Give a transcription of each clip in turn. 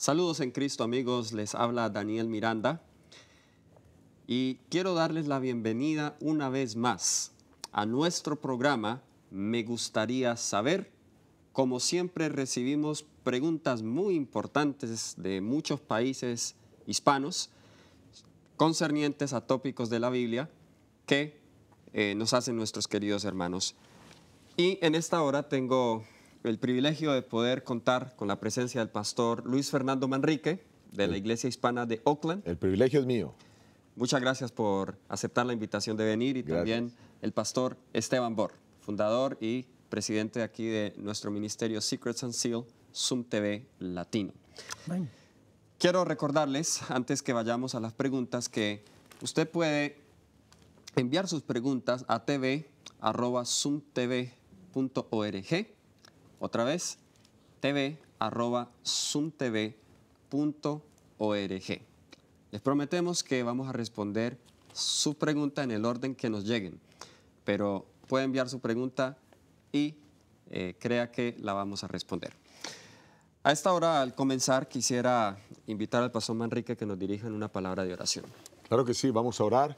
Saludos en Cristo amigos, les habla Daniel Miranda y quiero darles la bienvenida una vez más a nuestro programa Me gustaría saber. Como siempre recibimos preguntas muy importantes de muchos países hispanos concernientes a tópicos de la Biblia que eh, nos hacen nuestros queridos hermanos. Y en esta hora tengo el privilegio de poder contar con la presencia del pastor Luis Fernando Manrique de la Iglesia Hispana de Oakland. El privilegio es mío. Muchas gracias por aceptar la invitación de venir y también el pastor Esteban Bor, fundador y presidente aquí de nuestro ministerio Secrets and Seal, Zoom TV Latino. Quiero recordarles, antes que vayamos a las preguntas, que usted puede enviar sus preguntas a tv.zoomtv.org otra vez, tv.zoomtv.org. Les prometemos que vamos a responder su pregunta en el orden que nos lleguen, pero puede enviar su pregunta y eh, crea que la vamos a responder. A esta hora, al comenzar, quisiera invitar al pastor Manrique que nos dirija en una palabra de oración. Claro que sí, vamos a orar.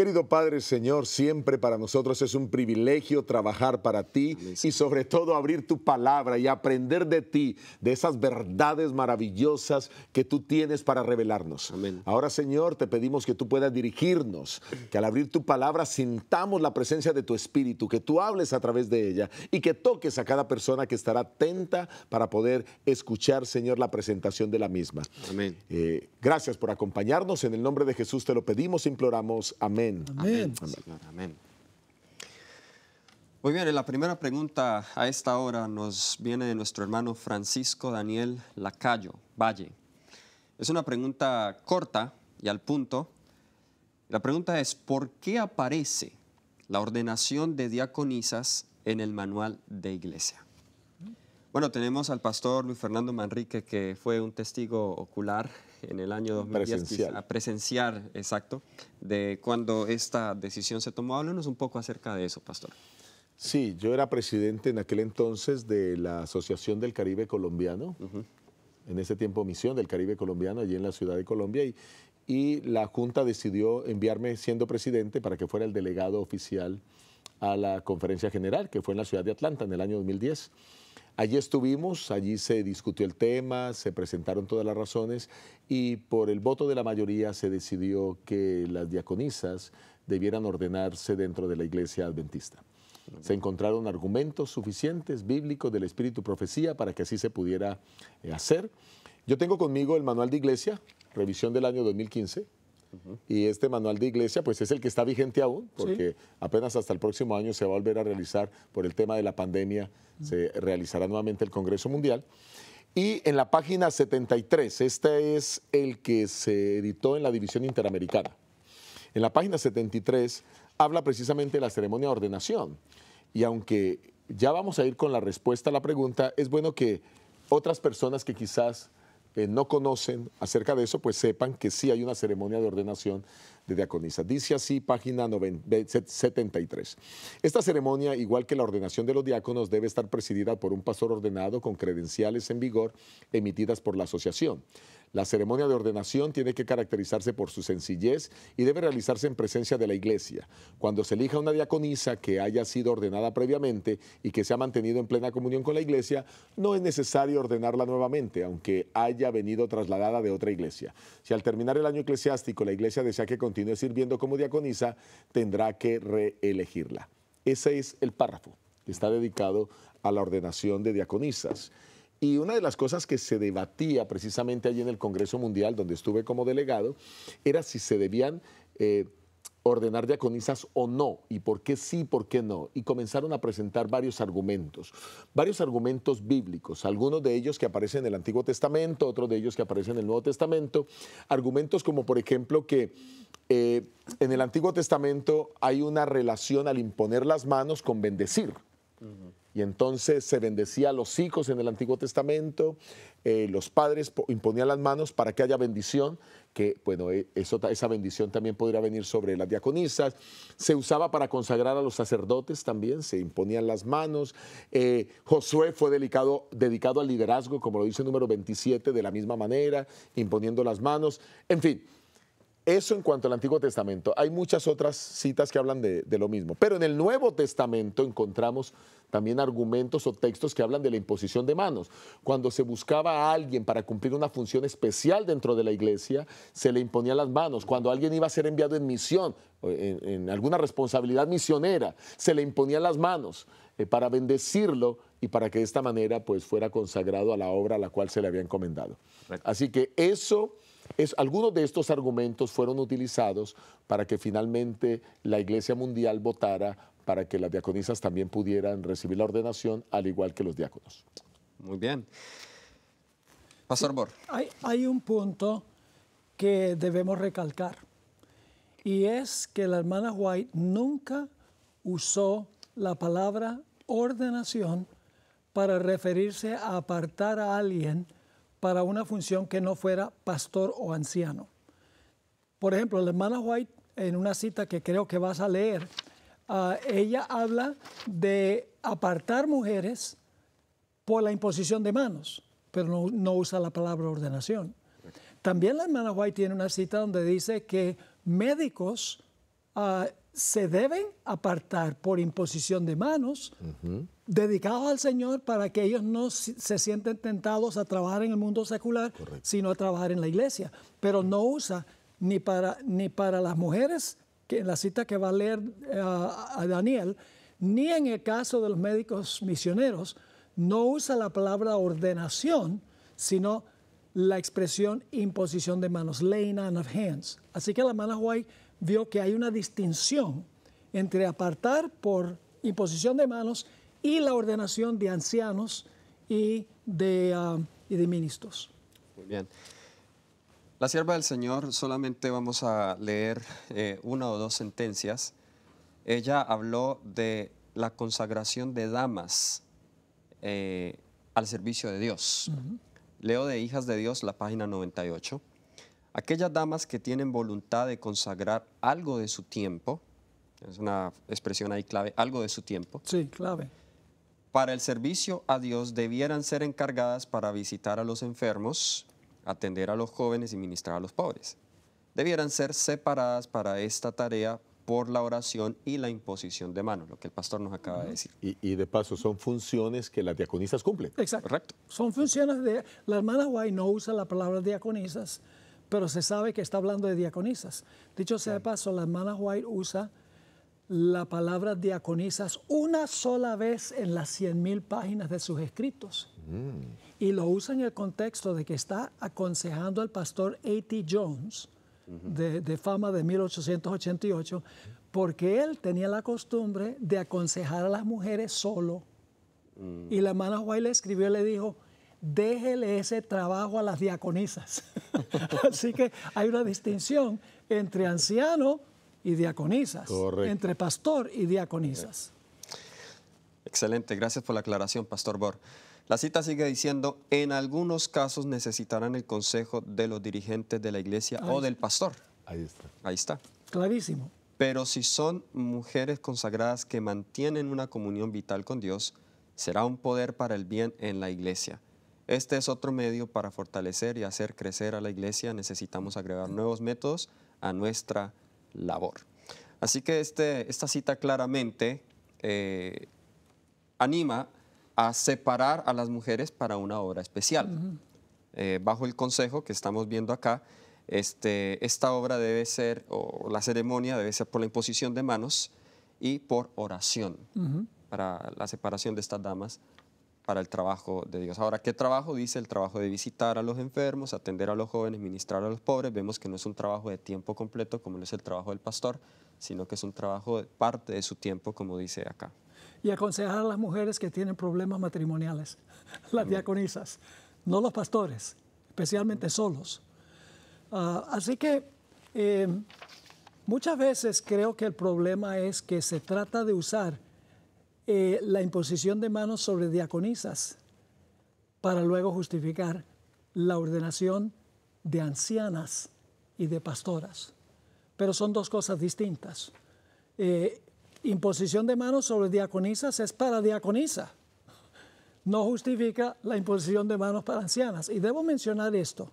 Querido Padre Señor, siempre para nosotros es un privilegio trabajar para ti y sobre todo abrir tu palabra y aprender de ti, de esas verdades maravillosas que tú tienes para revelarnos. Amén. Ahora Señor, te pedimos que tú puedas dirigirnos, que al abrir tu palabra sintamos la presencia de tu Espíritu, que tú hables a través de ella y que toques a cada persona que estará atenta para poder escuchar, Señor, la presentación de la misma. Amén. Eh, gracias por acompañarnos. En el nombre de Jesús te lo pedimos, imploramos. Amén. Amén. Muy bien, la primera pregunta a esta hora nos viene de nuestro hermano Francisco Daniel Lacayo Valle. Es una pregunta corta y al punto. La pregunta es, ¿por qué aparece la ordenación de diaconisas en el manual de iglesia? Bueno, tenemos al pastor Luis Fernando Manrique, que fue un testigo ocular en el año 2010 a presenciar, exacto, de cuando esta decisión se tomó. Háblenos un poco acerca de eso, pastor. Sí, yo era presidente en aquel entonces de la Asociación del Caribe Colombiano, en ese tiempo misión del Caribe Colombiano, allí en la ciudad de Colombia, y, y la Junta decidió enviarme siendo presidente para que fuera el delegado oficial a la conferencia general, que fue en la ciudad de Atlanta en el año 2010. Allí estuvimos, allí se discutió el tema, se presentaron todas las razones y por el voto de la mayoría se decidió que las diaconisas debieran ordenarse dentro de la iglesia adventista. Se encontraron argumentos suficientes bíblicos del Espíritu Profecía para que así se pudiera eh, hacer. Yo tengo conmigo el manual de iglesia, revisión del año 2015, y este manual de iglesia, pues es el que está vigente aún, porque apenas hasta el próximo año se va a volver a realizar por el tema de la pandemia, se realizará nuevamente el Congreso Mundial. Y en la página 73, este es el que se editó en la División Interamericana. En la página 73 habla precisamente de la ceremonia de ordenación. Y aunque ya vamos a ir con la respuesta a la pregunta, es bueno que otras personas que quizás no conocen acerca de eso, pues sepan que sí hay una ceremonia de ordenación de diaconisa. Dice así, página 73. Esta ceremonia, igual que la ordenación de los diáconos, debe estar presidida por un pastor ordenado con credenciales en vigor emitidas por la asociación. La ceremonia de ordenación tiene que caracterizarse por su sencillez y debe realizarse en presencia de la iglesia. Cuando se elija una diaconisa que haya sido ordenada previamente y que se ha mantenido en plena comunión con la iglesia, no es necesario ordenarla nuevamente, aunque haya venido trasladada de otra iglesia. Si al terminar el año eclesiástico la iglesia desea que continúe sirviendo como diaconisa, tendrá que reelegirla. Ese es el párrafo que está dedicado a la ordenación de diaconisas. Y una de las cosas que se debatía precisamente allí en el Congreso Mundial, donde estuve como delegado, era si se debían eh, ordenar diaconisas o no, y por qué sí, por qué no. Y comenzaron a presentar varios argumentos, varios argumentos bíblicos, algunos de ellos que aparecen en el Antiguo Testamento, otros de ellos que aparecen en el Nuevo Testamento, argumentos como por ejemplo que eh, en el Antiguo Testamento hay una relación al imponer las manos con bendecir y entonces se bendecía a los hijos en el Antiguo Testamento, eh, los padres imponían las manos para que haya bendición, que bueno, e-, eso, esa bendición también podría venir sobre las diaconisas, se usaba para consagrar a los sacerdotes también, se imponían las manos, eh, Josué fue dedicado al liderazgo, como lo dice el número 27, de la misma manera, imponiendo las manos, en fin. Eso en cuanto al Antiguo Testamento. Hay muchas otras citas que hablan de, lo mismo. Pero en el Nuevo Testamento encontramos también argumentos o textos que hablan de la imposición de manos. Cuando se buscaba a alguien para cumplir una función especial dentro de la iglesia, se le imponían las manos. Cuando alguien iba a ser enviado en misión, en, alguna responsabilidad misionera, se le imponían las manos eh, para bendecirlo y para que de esta manera pues fuera consagrado a la obra a la cual se le había encomendado. Así que eso algunos de estos argumentos fueron utilizados para que finalmente la Iglesia Mundial votara para que las diaconisas también pudieran recibir la ordenación, al igual que los diáconos. Muy bien. Pastor Bor. Hay, hay un punto que debemos recalcar, y es que la hermana White nunca usó la palabra ordenación para referirse a apartar a alguien para una función que no fuera pastor o anciano. Por ejemplo, la hermana White, en una cita que creo que vas a leer, ah, ella habla de apartar mujeres por la imposición de manos, pero no, usa la palabra ordenación. También la hermana White tiene una cita donde dice que médicos ah, se deben apartar por imposición de manos, dedicados al Señor para que ellos no se sienten tentados a trabajar en el mundo secular, sino a trabajar en la iglesia. Pero no usa ni para, ni para las mujeres, que en la cita que va a leer eh, a Daniel, ni en el caso de los médicos misioneros, no usa la palabra ordenación, sino la expresión imposición de manos, laying on of hands. Así que la manos vio que hay una distinción entre apartar por imposición de manos y la ordenación de ancianos y de, ah, ministros. Muy bien. La sierva del Señor, solamente vamos a leer eh, una o dos sentencias. Ella habló de la consagración de damas eh, al servicio de Dios. Leo de Hijas de Dios, la página 98. Aquellas damas que tienen voluntad de consagrar algo de su tiempo, es una expresión ahí clave, algo de su tiempo. Sí, clave. Para el servicio a Dios debieran ser encargadas para visitar a los enfermos, atender a los jóvenes y ministrar a los pobres. Debieran ser separadas para esta tarea por la oración y la imposición de manos, lo que el pastor nos acaba de decir. Y, de paso, son funciones que las diaconisas cumplen. Exacto. Correcto. Son funciones de... La hermana White no usa la palabra diaconisas, pero se sabe que está hablando de diaconisas. Dicho sea de paso, la hermana White usa la palabra diaconisas una sola vez en las 100.000 páginas de sus escritos. Mm. Y lo usa en el contexto de que está aconsejando al pastor A.T. Jones, de, fama de 1888, porque él tenía la costumbre de aconsejar a las mujeres solo. Mm. Y la hermana White le escribió y le dijo, déjele ese trabajo a las diaconisas. Así que hay una distinción entre anciano y diaconisas, entre pastor y diaconisas. Excelente, gracias por la aclaración, Pastor Bor. La cita sigue diciendo, en algunos casos necesitarán el consejo de los dirigentes de la iglesia o del pastor. Ahí está. Ahí está. Clarísimo. Pero si son mujeres consagradas que mantienen una comunión vital con Dios, será un poder para el bien en la iglesia. Este es otro medio para fortalecer y hacer crecer a la iglesia. Necesitamos agregar nuevos métodos a nuestra labor. Así que este, esta cita claramente eh, anima a separar a las mujeres para una obra especial. Eh, bajo el consejo que estamos viendo acá, este, esta obra debe ser, o la ceremonia debe ser por la imposición de manos y por oración, para la separación de estas damas para el trabajo de Dios. Ahora, ¿qué trabajo? Dice el trabajo de visitar a los enfermos, atender a los jóvenes, ministrar a los pobres. Vemos que no es un trabajo de tiempo completo como no es el trabajo del pastor, sino que es un trabajo de parte de su tiempo, como dice acá. Y aconsejar a las mujeres que tienen problemas matrimoniales, las mm. diaconisas, no los pastores, especialmente solos. Ah, así que eh, muchas veces creo que el problema es que se trata de usar eh, la imposición de manos sobre diaconisas para luego justificar la ordenación de ancianas y de pastoras. Pero son dos cosas distintas. Eh, imposición de manos sobre diaconisas es para diaconisa. No justifica la imposición de manos para ancianas. Y debo mencionar esto.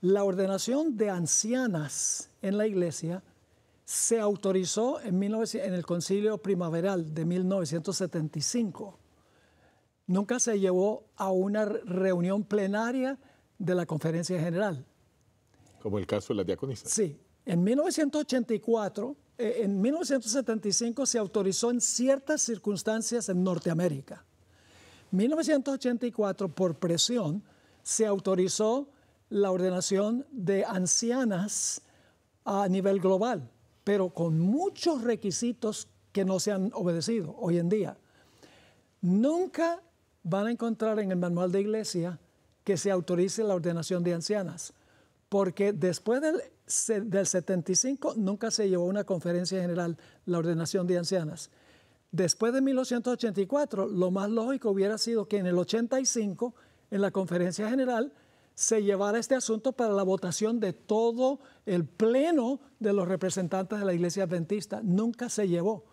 La ordenación de ancianas en la iglesia se autorizó en, el concilio primaveral de 1975. Nunca se llevó a una reunión plenaria de la conferencia general. Como el caso de la diaconisa. Sí, en 1984, eh, en 1975 se autorizó en ciertas circunstancias en Norteamérica. 1984, por presión, se autorizó la ordenación de ancianas a nivel global pero con muchos requisitos que no se han obedecido hoy en día. Nunca van a encontrar en el manual de iglesia que se autorice la ordenación de ancianas, porque después del, 75 nunca se llevó a una conferencia general la ordenación de ancianas. Después de 1984, lo más lógico hubiera sido que en el 85, en la conferencia general, se llevara este asunto para la votación de todo el pleno de los representantes de la Iglesia Adventista. Nunca se llevó,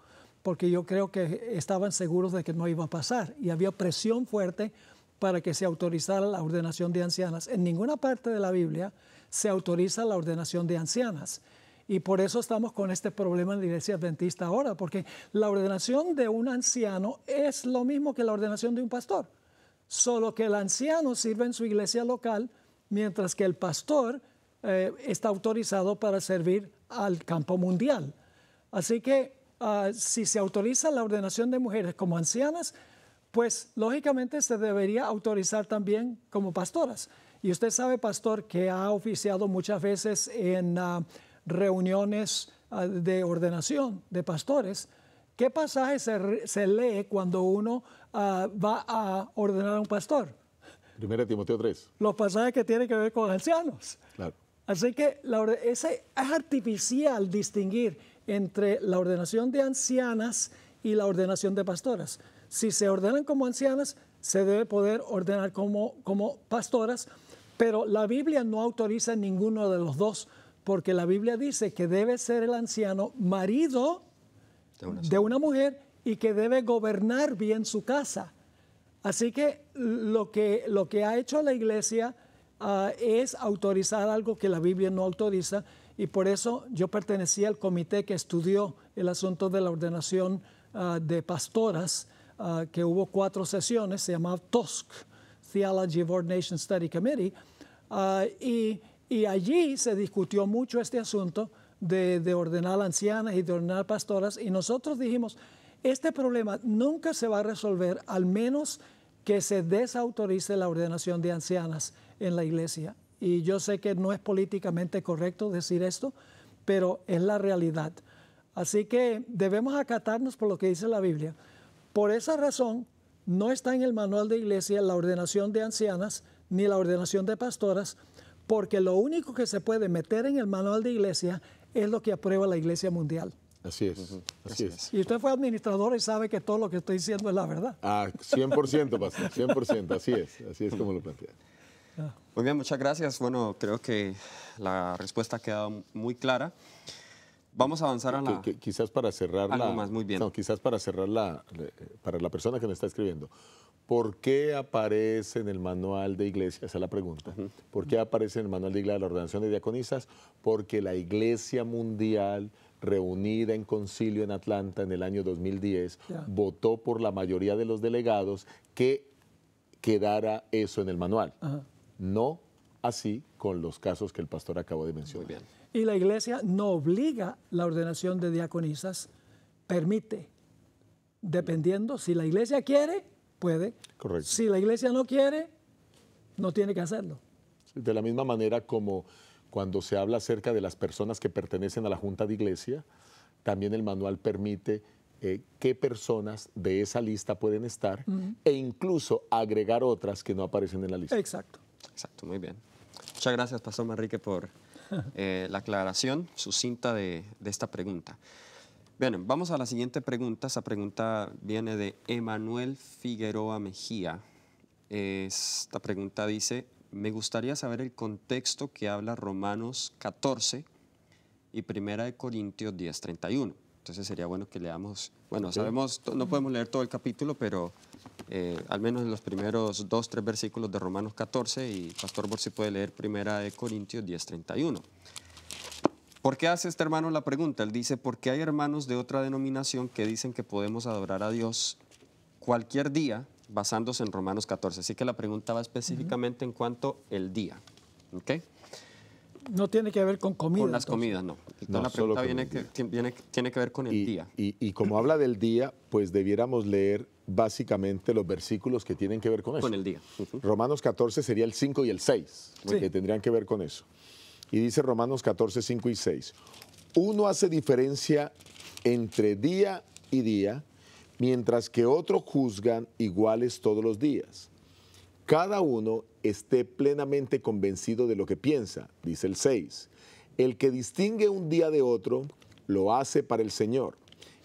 porque yo creo que estaban seguros de que no iba a pasar y había presión fuerte para que se autorizara la ordenación de ancianas. En ninguna parte de la Biblia se autoriza la ordenación de ancianas. Y por eso estamos con este problema en la iglesia adventista ahora, porque la ordenación de un anciano es lo mismo que la ordenación de un pastor solo que el anciano sirve en su iglesia local, mientras que el pastor eh, está autorizado para servir al campo mundial. Así que ah, si se autoriza la ordenación de mujeres como ancianas, pues lógicamente se debería autorizar también como pastoras. Y usted sabe, pastor, que ha oficiado muchas veces en ah, reuniones ah, de ordenación de pastores ¿Qué pasaje se, lee cuando uno ah, va a ordenar a un pastor? Primera Timoteo 3. Los pasajes que tienen que ver con ancianos. Claro. Así que la, ese, es artificial distinguir entre la ordenación de ancianas y la ordenación de pastoras. Si se ordenan como ancianas, se debe poder ordenar como, como pastoras, pero la Biblia no autoriza ninguno de los dos, porque la Biblia dice que debe ser el anciano marido de una, mujer y que debe gobernar bien su casa. Así que lo que, lo que ha hecho la iglesia ah, es autorizar algo que la Biblia no autoriza y por eso yo pertenecía al comité que estudió el asunto de la ordenación ah, de pastoras, ah, que hubo cuatro sesiones, se llamaba TOSC, Theology of Ordination Study Committee, y allí se discutió mucho este asunto de, ordenar ancianas y de ordenar pastoras, y nosotros dijimos, este problema nunca se va a resolver al menos que se desautorice la ordenación de ancianas en la iglesia. Y yo sé que no es políticamente correcto decir esto, pero es la realidad. Así que debemos acatarnos por lo que dice la Biblia. Por esa razón, no está en el manual de iglesia la ordenación de ancianas ni la ordenación de pastoras, porque lo único que se puede meter en el manual de iglesia es lo que aprueba la Iglesia Mundial. Así es, así, es. Y usted fue administrador y sabe que todo lo que estoy diciendo es la verdad. Ah, 100%, pastor, 100%, así es, así es como lo plantea. Ah. Muy bien, muchas gracias. Bueno, creo que la respuesta ha quedado muy clara. Vamos a avanzar a la... quizás para cerrar Algo más, muy bien. No, quizás para cerrar la... Para la persona que me está escribiendo. ¿Por qué aparece en el manual de iglesia? Esa es la pregunta. ¿Por qué aparece en el manual de iglesia la ordenación de diaconisas? Porque la iglesia mundial reunida en concilio en Atlanta en el año 2010 votó por la mayoría de los delegados que quedara eso en el manual. No así con los casos que el pastor acabó de mencionar. Y la iglesia no obliga la ordenación de diaconisas, permite, dependiendo si la iglesia quiere puede. Correcto. Si la iglesia no quiere, no tiene que hacerlo. De la misma manera como cuando se habla acerca de las personas que pertenecen a la Junta de Iglesia, también el manual permite eh, qué personas de esa lista pueden estar e incluso agregar otras que no aparecen en la lista. Exacto. Exacto, muy bien. Muchas gracias, Pastor Manrique, por eh, la aclaración sucinta de, de esta pregunta. Bien, vamos a la siguiente pregunta. Esa pregunta viene de Emanuel Figueroa Mejía. Esta pregunta dice, me gustaría saber el contexto que habla Romanos 14 y Primera de Corintios 10, 31. Entonces sería bueno que leamos, bueno, sabemos, no podemos leer todo el capítulo, pero eh, al menos en los primeros dos, tres versículos de Romanos 14 y Pastor Borsi puede leer Primera de Corintios 10, 31. ¿Por qué hace este hermano la pregunta? Él dice, porque hay hermanos de otra denominación que dicen que podemos adorar a Dios cualquier día basándose en Romanos 14. Así que la pregunta va específicamente en cuanto el día. ¿Okay? No tiene que ver con comida. Con las comidas, no. la pregunta tiene que ver con el día. Y, como habla del día, pues debiéramos leer básicamente los versículos que tienen que ver con eso. Con el día. Romanos 14 sería el 5 y el 6, que tendrían que ver con eso. Y dice Romanos 14, 5 y 6. Uno hace diferencia entre día y día, mientras que otros juzgan iguales todos los días. Cada uno esté plenamente convencido de lo que piensa, dice el 6. El que distingue un día de otro, lo hace para el Señor.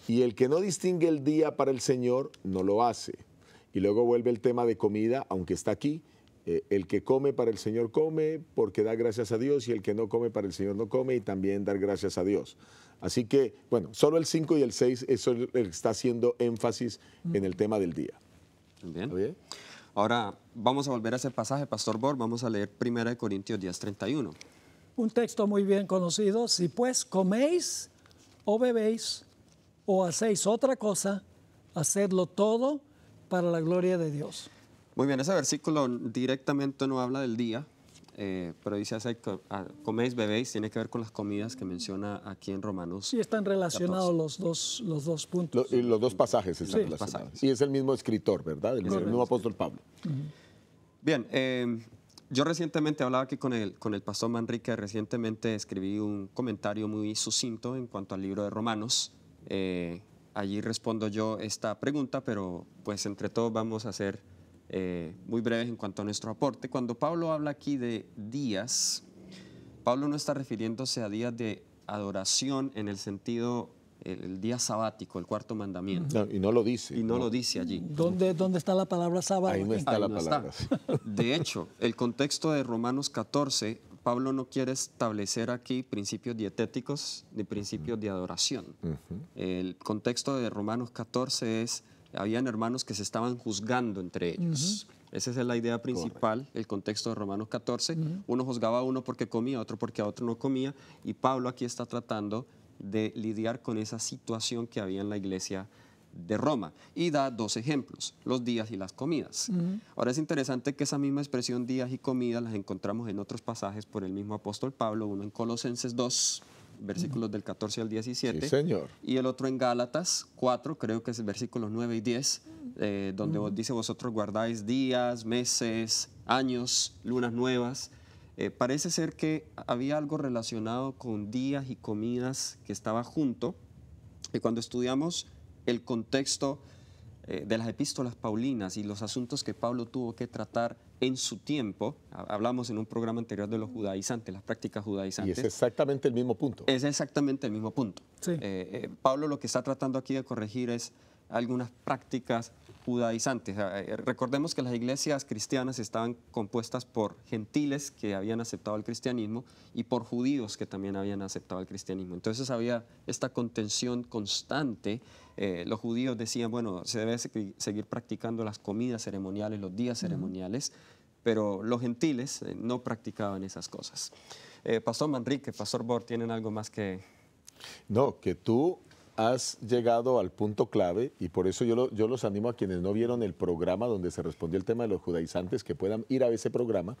Y el que no distingue el día para el Señor, no lo hace. Y luego vuelve el tema de comida, aunque está aquí, eh, el que come para el Señor come porque da gracias a Dios y el que no come para el Señor no come y también dar gracias a Dios. Así que, bueno, solo el 5 y el 6, eso está haciendo énfasis en el tema del día. Bien. Ahora vamos a volver a ese pasaje, Pastor Bor, vamos a leer 1 Corintios 10, 31. Un texto muy bien conocido, si pues coméis o bebéis o hacéis otra cosa, hacedlo todo para la gloria de Dios. Muy bien, ese versículo directamente no habla del día, eh, pero dice ah, coméis, bebéis, tiene que ver con las comidas que menciona aquí en Romanos. Sí, están relacionados los dos, los dos puntos. y los dos pasajes están sí. relacionados. Y es el mismo escritor, ¿verdad? El, mismo apóstol Pablo. Bien, em, yo recientemente hablaba aquí con el, con el pastor Manrique, recientemente escribí un comentario muy sucinto en cuanto al libro de Romanos. Eh, allí respondo yo esta pregunta, pero pues entre todos vamos a hacer eh, muy breves en cuanto a nuestro aporte. Cuando Pablo habla aquí de días, Pablo no está refiriéndose a días de adoración en el sentido el, día sabático, el cuarto mandamiento. No, y no lo dice. Y no, lo dice allí. ¿Dónde, ¿Dónde está la palabra sábado? Ahí no está la palabra. De hecho, el contexto de Romanos 14, Pablo no quiere establecer aquí principios dietéticos ni principios de adoración. El contexto de Romanos 14 es habían hermanos que se estaban juzgando entre ellos. Esa es la idea principal, el contexto de Romanos 14. Uno juzgaba a uno porque comía, otro porque a otro no comía. Y Pablo aquí está tratando de lidiar con esa situación que había en la iglesia de Roma. Y da dos ejemplos, los días y las comidas. Ahora es interesante que esa misma expresión días y comidas las encontramos en otros pasajes por el mismo apóstol Pablo, uno en Colosenses 2 versículos del 14 al 17. Sí, señor. Y el otro en Gálatas 4, creo que es el versículo 9 y 10, eh, donde mm. dice, vosotros guardáis días, meses, años, lunas nuevas. Eh, parece ser que había algo relacionado con días y comidas que estaba junto. Y cuando estudiamos el contexto eh, de las epístolas paulinas y los asuntos que Pablo tuvo que tratar en su tiempo. Hablamos en un programa anterior de los judaizantes, las prácticas judaizantes. Y es exactamente el mismo punto. Es exactamente el mismo punto. Eh, eh, Pablo lo que está tratando aquí de corregir es algunas prácticas judaizantes. Eh, eh, recordemos que las iglesias cristianas estaban compuestas por gentiles que habían aceptado el cristianismo y por judíos que también habían aceptado el cristianismo. Entonces había esta contención constante. Eh, los judíos decían, bueno, se debe seguir practicando las comidas ceremoniales, los días ceremoniales, pero los gentiles no practicaban esas cosas. Pastor Manrique, Pastor Bor, ¿tienen algo más que... No, que tú has llegado al punto clave y por eso yo, yo, los animo a quienes no vieron el programa donde se respondió el tema de los judaizantes que puedan ir a ese programa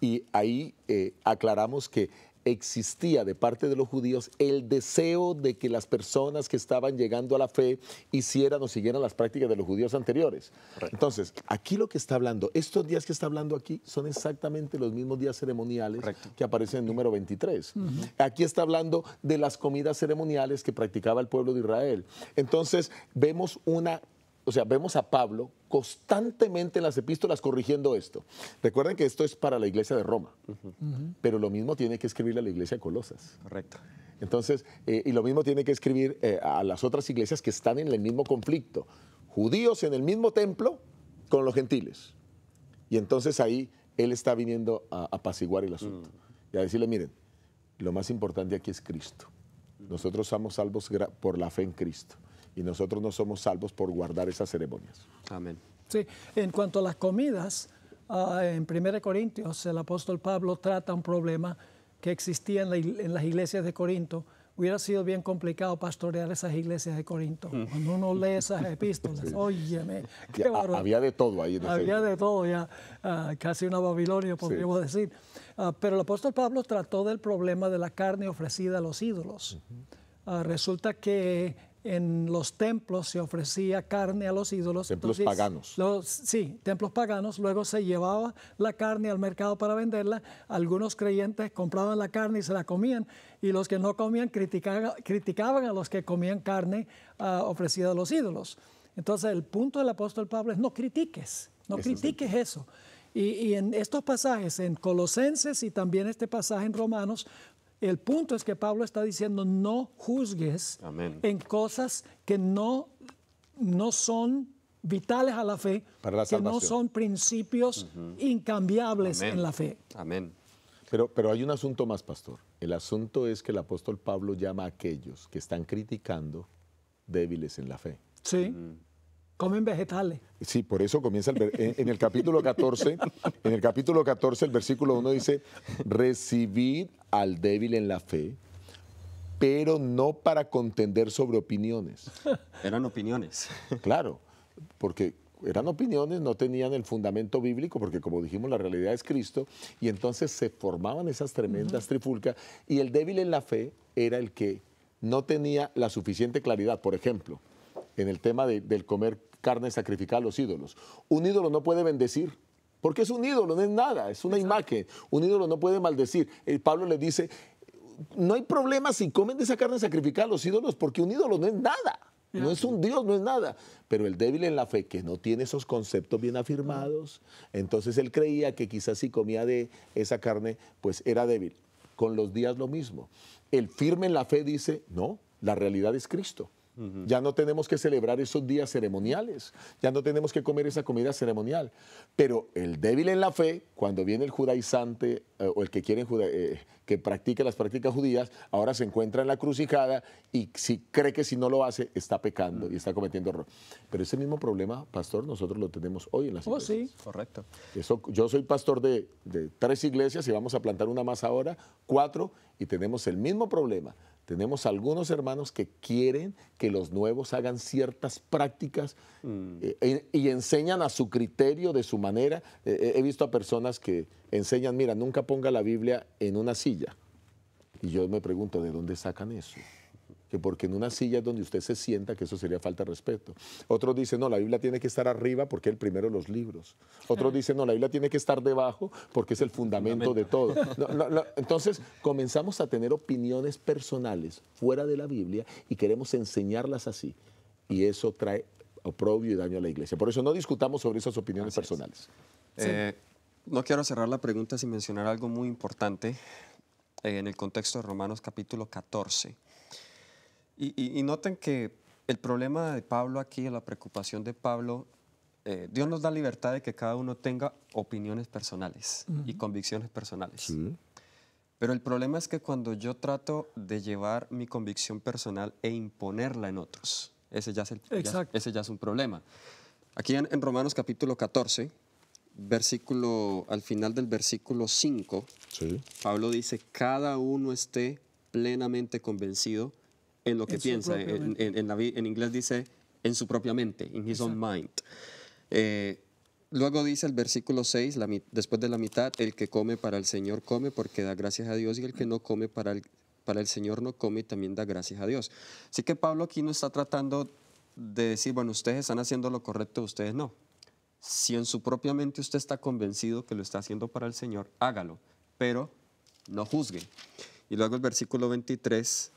y ahí eh, aclaramos que existía de parte de los judíos el deseo de que las personas que estaban llegando a la fe hicieran o siguieran las prácticas de los judíos anteriores. Entonces, aquí lo que está hablando, estos días que está hablando aquí son exactamente los mismos días ceremoniales que aparecen en número 23. Aquí está hablando de las comidas ceremoniales que practicaba el pueblo de Israel. Entonces, vemos una o sea, vemos a Pablo constantemente en las epístolas corrigiendo esto. Recuerden que esto es para la iglesia de Roma, pero lo mismo tiene que escribirle a la iglesia de Colosas. Correcto. Entonces, eh, y lo mismo tiene que escribir eh, a las otras iglesias que están en el mismo conflicto. Judíos en el mismo templo con los gentiles. Y entonces ahí él está viniendo a apaciguar el asunto y a decirle, miren, lo más importante aquí es Cristo. Nosotros somos salvos por la fe en Cristo y nosotros no somos salvos por guardar esas ceremonias. Amén. Sí, en cuanto a las comidas, ah, en 1 Corintios el apóstol Pablo trata un problema que existía en, las iglesias de Corinto. Hubiera sido bien complicado pastorear esas iglesias de Corinto. Mm. Cuando uno lee esas epístolas, sí. qué Había de todo ahí. había de todo ya, ah, casi una Babilonia podríamos decir. Ah, pero el apóstol Pablo trató del problema de la carne ofrecida a los ídolos. resulta que en los templos se ofrecía carne a los ídolos. Templos paganos. Los, sí, templos paganos. Luego se llevaba la carne al mercado para venderla. Algunos creyentes compraban la carne y se la comían. Y los que no comían criticaban, a los que comían carne ah, ofrecida a los ídolos. Entonces el punto del apóstol Pablo es no critiques, no critiques eso. y, en estos pasajes, en Colosenses y también este pasaje en Romanos, el punto es que Pablo está diciendo, no juzgues en cosas que no, no son vitales a la fe, que no son principios incambiables en la fe. Amén. Pero, pero hay un asunto más, pastor. El asunto es que el apóstol Pablo llama a aquellos que están criticando débiles en la fe. Sí. Comen vegetales. Sí, por eso comienza el en, el capítulo 14, en el capítulo 14 el versículo 1 dice, "Recibid al débil en la fe, pero no para contender sobre opiniones. Eran opiniones. Claro, porque eran opiniones, no tenían el fundamento bíblico, porque como dijimos, la realidad es Cristo, y entonces se formaban esas tremendas trifulcas, y el débil en la fe era el que no tenía la suficiente claridad, por ejemplo, en el tema del comer carne sacrificada a los ídolos. Un ídolo no puede bendecir, porque es un ídolo, no es nada, es una imagen. Un ídolo no puede maldecir. El eh, Pablo le dice, no hay problema si comen de esa carne sacrificada a los ídolos, porque un ídolo no es nada. no es un Dios, no es nada. Pero el débil en la fe, que no tiene esos conceptos bien afirmados, entonces él creía que quizás si comía de esa carne, pues era débil. Con los días lo mismo. El firme en la fe dice, no, la realidad es Cristo. Ya no tenemos que celebrar esos días ceremoniales, ya no tenemos que comer esa comida ceremonial. Pero el débil en la fe, cuando viene el judaizante eh, o el que quiere eh, que practique las prácticas judías, ahora se encuentra en la crucijada y si cree que si no lo hace está pecando y está cometiendo error. Pero ese mismo problema, pastor, nosotros lo tenemos hoy en las oh, sí, correcto. Eso, yo soy pastor de tres iglesias y vamos a plantar una más ahora, cuatro, y tenemos el mismo problema tenemos algunos hermanos que quieren que los nuevos hagan ciertas prácticas mm. eh, y, enseñan a su criterio, de su manera. Eh, eh, he visto a personas que enseñan, mira, nunca ponga la Biblia en una silla. Y yo me pregunto, ¿de dónde sacan eso? que porque en una silla es donde usted se sienta, que eso sería falta de respeto. Otros dicen, no, la Biblia tiene que estar arriba porque es el primero de los libros. Otros dicen, no, la Biblia tiene que estar debajo porque es el fundamento, de todo. Entonces comenzamos a tener opiniones personales fuera de la Biblia y queremos enseñarlas así. Y eso trae oprobio y daño a la iglesia. Por eso no discutamos sobre esas opiniones personales. Eh, no quiero cerrar la pregunta sin mencionar algo muy importante eh, en el contexto de Romanos capítulo 14 y, noten que el problema de Pablo aquí, la preocupación de Pablo, eh, Dios nos da libertad de que cada uno tenga opiniones personales y convicciones personales. Pero el problema es que cuando yo trato de llevar mi convicción personal e imponerla en otros, ese ya es, ese ya es un problema. Aquí en, Romanos capítulo 14, versículo, al final del versículo 5, Pablo dice, cada uno esté plenamente convencido en lo que piensa. En, la, en, inglés dice en su propia mente, in his own mind. Eh, luego dice el versículo 6, la, después de la mitad, el que come para el Señor come porque da gracias a Dios y el que no come para el, para el Señor no come y también da gracias a Dios. Así que Pablo aquí no está tratando de decir, bueno, ustedes están haciendo lo correcto, ustedes no. Si en su propia mente usted está convencido que lo está haciendo para el Señor, hágalo, pero no juzgue. Y luego el versículo 23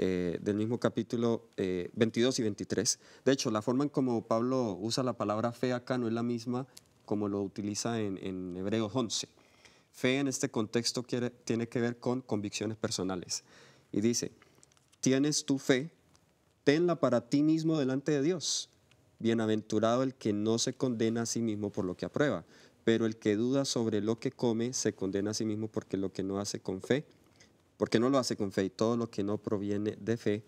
eh, del mismo capítulo 22 eh, y 23. De hecho, la forma en como Pablo usa la palabra fe acá no es la misma como lo utiliza en, Hebreos 11. Fe en este contexto tiene que ver con convicciones personales. Y dice, tienes tu fe, tenla para ti mismo delante de Dios. Bienaventurado el que no se condena a sí mismo por lo que aprueba, pero el que duda sobre lo que come se condena a sí mismo porque lo que no hace con fe porque no lo hace con fe y todo lo que no proviene de fe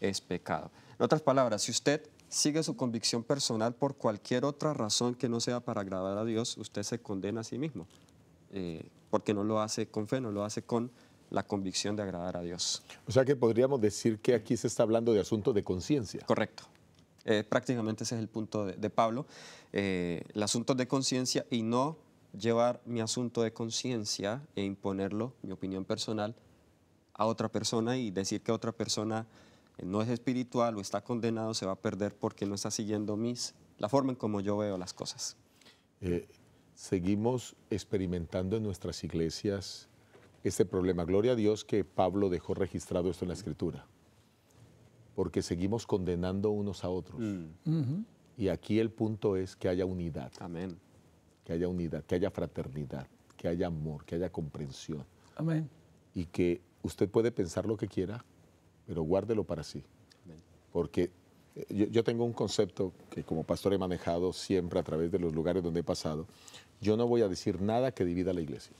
es pecado. En otras palabras, si usted sigue su convicción personal por cualquier otra razón que no sea para agradar a Dios, usted se condena a sí mismo, eh, porque no lo hace con fe, no lo hace con la convicción de agradar a Dios. O sea que podríamos decir que aquí se está hablando de asuntos de conciencia. Correcto. Eh, prácticamente ese es el punto de, Pablo, eh, el asunto de conciencia y no llevar mi asunto de conciencia e imponerlo, mi opinión personal, a otra persona y decir que otra persona eh, no es espiritual o está condenado, se va a perder porque no está siguiendo mis, la forma en como yo veo las cosas. Eh, seguimos experimentando en nuestras iglesias este problema. Gloria a Dios que Pablo dejó registrado esto en la escritura, porque seguimos condenando unos a otros. Mm. Y aquí el punto es que haya unidad. Amén. Que haya unidad, que haya fraternidad, que haya amor, que haya comprensión. Amén. Y que usted puede pensar lo que quiera, pero guárdelo para sí. Porque eh, yo, tengo un concepto que como pastor he manejado siempre a través de los lugares donde he pasado. Yo no voy a decir nada que divida a la iglesia.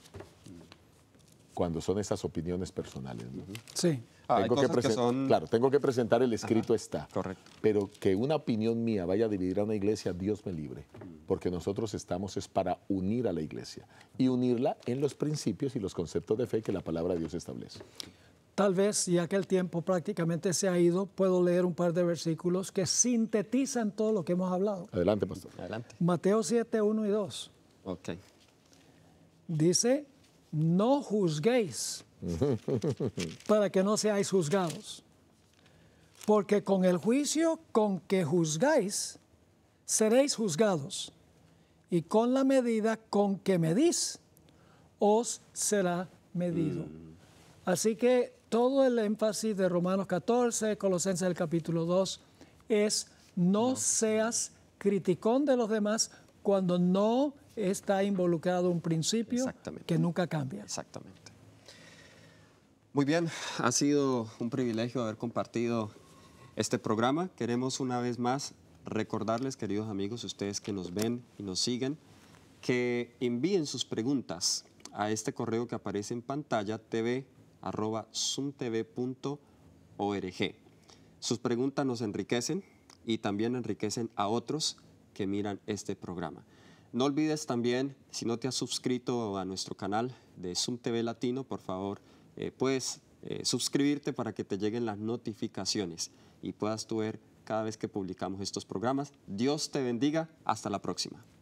Mm. Cuando son esas opiniones personales. Sí. Ah, tengo que, Claro, tengo que presentar el escrito está. Correcto. Pero que una opinión mía vaya a dividir a una iglesia, Dios me libre. Porque nosotros estamos es para unir a la iglesia y unirla en los principios y los conceptos de fe que la palabra de Dios establece. Tal vez ya que el tiempo prácticamente se ha ido, puedo leer un par de versículos que sintetizan todo lo que hemos hablado. Adelante, pastor. Adelante. Mateo 7, 1 y 2. Ok. Dice, no juzguéis para que no seáis juzgados. Porque con el juicio con que juzgáis, seréis juzgados, y con la medida con que medís, os será medido. Mm. Así que todo el énfasis de Romanos 14, Colosenses del capítulo 2, es no, no. seas criticón de los demás cuando no está involucrado un principio que nunca cambia. Exactamente. Muy bien, ha sido un privilegio haber compartido este programa. Queremos una vez más recordarles, queridos amigos, ustedes que nos ven y nos siguen, que envíen sus preguntas a este correo que aparece en pantalla tv.sumtv.org. Sus preguntas nos enriquecen y también enriquecen a otros que miran este programa. No olvides también, si no te has suscrito a nuestro canal de Zoom Latino, por favor, eh, puedes eh, suscribirte para que te lleguen las notificaciones y puedas tú ver cada vez que publicamos estos programas. Dios te bendiga. Hasta la próxima.